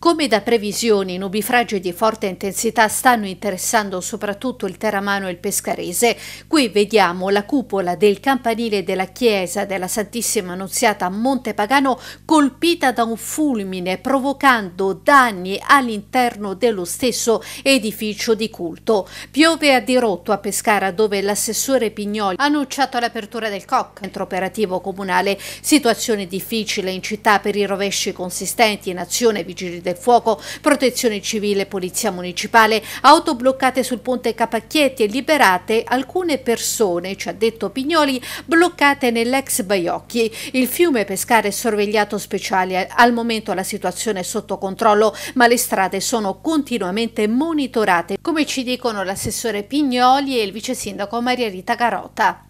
Come da previsioni, i nubifragi di forte intensità stanno interessando soprattutto il Teramano e il Pescarese. Qui vediamo la cupola del campanile della chiesa della Santissima Annunziata a Monte Pagano colpita da un fulmine provocando danni all'interno dello stesso edificio di culto. Piove a dirotto a Pescara dove l'assessore Pignoli ha annunciato l'apertura del COC, centro operativo comunale. Situazione difficile in città per i rovesci consistenti in azione vigili del del fuoco, protezione civile, polizia municipale, auto bloccate sul ponte Capacchietti e liberate alcune persone, ci ha detto Pignoli, bloccate nell'ex Baiocchi. Il fiume Pescare è sorvegliato speciale. Al momento la situazione è sotto controllo, ma le strade sono continuamente monitorate, come ci dicono l'assessore Pignoli e il vice sindaco Maria Rita Carota.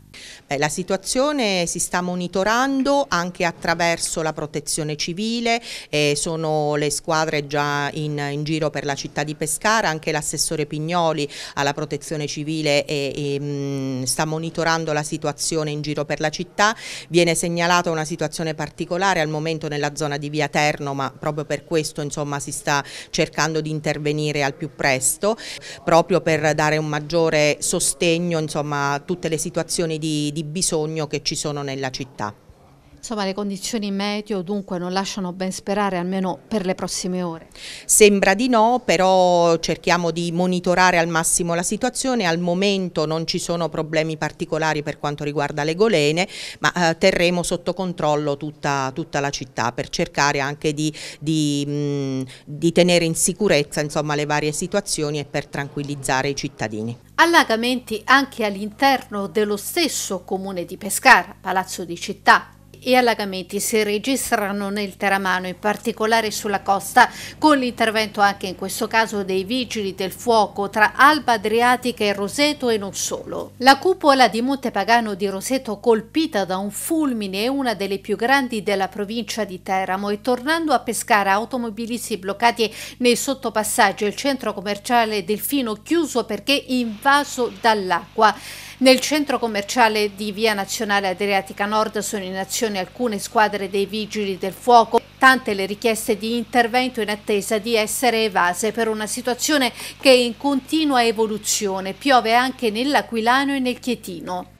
Beh, la situazione si sta monitorando anche attraverso la protezione civile, eh, sono le squadre già in, in, giro per la città di Pescara, anche l'assessore Pignoli alla protezione civile e, e, mh, mm, sta monitorando la situazione in giro per la città, viene segnalata una situazione particolare al momento nella zona di via Terno, ma proprio per questo insomma, si sta cercando di intervenire al più presto, proprio per dare un maggiore sostegno insomma, a tutte le situazioni di, di bisogno che ci sono nella città. Insomma, le condizioni meteo dunque non lasciano ben sperare almeno per le prossime ore. Sembra di no, però cerchiamo di monitorare al massimo la situazione. Al momento non ci sono problemi particolari per quanto riguarda le golene, ma eh, terremo sotto controllo tutta, tutta, la città per cercare anche di, di, mh, mm, di tenere in sicurezza insomma, le varie situazioni e per tranquillizzare i cittadini. Allagamenti anche all'interno dello stesso comune di Pescara, Palazzo di Città, e allagamenti si registrano nel Teramano, in particolare sulla costa, con l'intervento anche in questo caso dei vigili del fuoco tra Alba Adriatica e Roseto e non solo. La cupola di Monte Pagano di Roseto colpita da un fulmine è una delle più grandi della provincia di Teramo e tornando a pescare automobilisti bloccati nei sottopassaggi e il centro commerciale Delfino chiuso perché invaso dall'acqua. Nel centro commerciale di Via Nazionale Adriatica Nord sono in azione alcune squadre dei vigili del fuoco, tante le richieste di intervento in attesa di essere evase per una situazione che è in continua evoluzione, piove anche nell'Aquilano e nel Chietino.